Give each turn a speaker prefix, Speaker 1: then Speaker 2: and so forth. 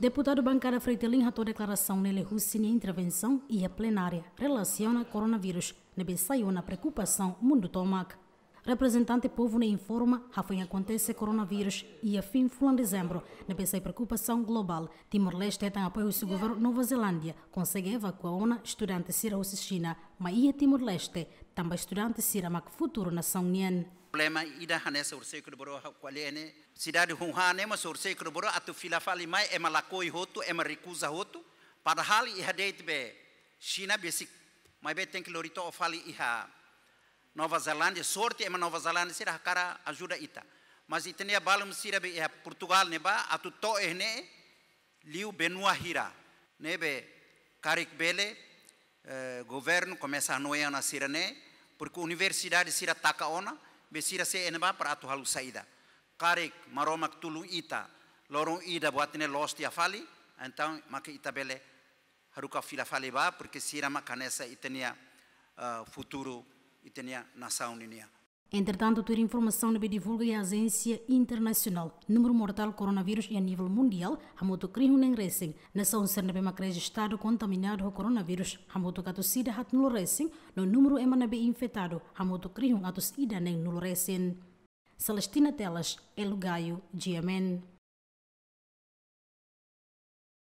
Speaker 1: Deputado bancada Freitelim ratou declaração nele em intervenção e a é plenária relaciona coronavírus. Nebe saiu na preocupação mundo tomac. Representante povo ne informa Rafael acontece coronavírus e a é fim de dezembro. Nebe sai preocupação global. Timor-Leste tem apoio se governo Nova Zelândia. Consegue evacuar ona estudante Sira China. Mas ia Timor-Leste. Também estudante Sira Mac futuro nação Nien
Speaker 2: problema ida hanesa ursei kurboro qualene cidade hunhane mas ursei kurboro atu filafali mai ema lakoi hotu ema recusa hotu padahal iha deit be China basic mai be tem que lorito ofali iha Nova Zelândia sorte ema Nova Zelândia sira cara ajuda ita mas itenia balum sira be iha Portugal neba atu to ehne liu benua hira nebe karik bele eh, governo começa a noia na sira ne porque universidade sira taka ona besira se eneba para atu halu saida karik maromak tulu ita lorong ida buatine losti fali, então maka ita bele haruka fila fali ba porque sira makanesa itenia uh, eh, futuro itenia nasauninia
Speaker 1: Entretanto, ter informação também divulga a Agência Internacional Número Mortal Coronavírus e a nível mundial, a motocrimo nem recém. Nação Sernabé Macrez estado contaminado com coronavírus, a motocatocida hat nulo recém, no número é manabe infectado, a motocrimo atocida nem nulo recém. Celestina Telas, El Gaio, GMN.